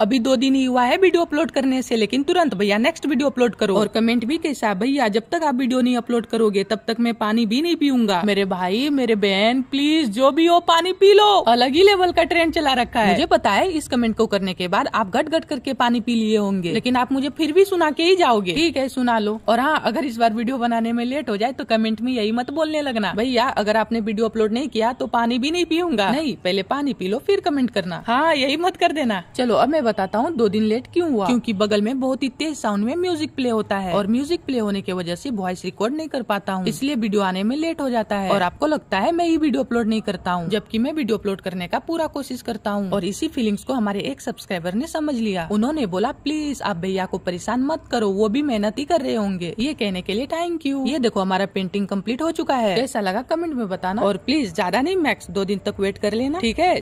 अभी दो दिन ही हुआ है वीडियो अपलोड करने से लेकिन तुरंत भैया नेक्स्ट वीडियो अपलोड करो और कमेंट भी कैसा भैया जब तक आप वीडियो नहीं अपलोड करोगे तब तक मैं पानी भी नहीं पीऊंगा मेरे भाई मेरे बहन प्लीज जो भी हो पानी पी लो अलग ही लेवल का ट्रेंड चला रखा है मुझे पता है इस कमेंट को करने के बाद आप घट घट करके पानी पी लिए होंगे लेकिन आप मुझे फिर भी सुना के ही जाओगे ठीक है सुना लो और हाँ अगर इस बार वीडियो बनाने में लेट हो जाए तो कमेंट में यही मत बोलने लगना भैया अगर आपने वीडियो अपलोड नहीं किया तो पानी भी नहीं पीऊंगा नहीं पहले पानी पी लो फिर कमेंट करना हाँ यही मत कर देना चलो अब मैं बताता हूँ दो दिन लेट क्यूँ हुआ क्यूँकी बगल में बहुत ही तेज साउंड में म्यूजिक प्ले होता है और म्यूजिक प्ले होने की वजह से वॉइस रिकॉर्ड नहीं कर पाता हूँ इसलिए वीडियो आने में लेट हो जाता है और आपको लगता है मैं ये वीडियो अपलोड नहीं करता हूँ जबकि मैं वीडियो अपलोड करने का पूरा कोशिश करता हूँ और इसी फीलिंग्स को हमारे एक सब्सक्राइबर ने समझ लिया उन्होंने बोला प्लीज आप भैया को परेशान मत करो वो भी मेहनत ही कर रहे होंगे ये कहने के लिए थैंक यू ये देखो हमारा पेंटिंग कम्प्लीट हो चुका है कैसा लगा कमेंट में बताना और प्लीज ज्यादा नहीं मैक्स दो दिन तक वेट कर लेना ठीक है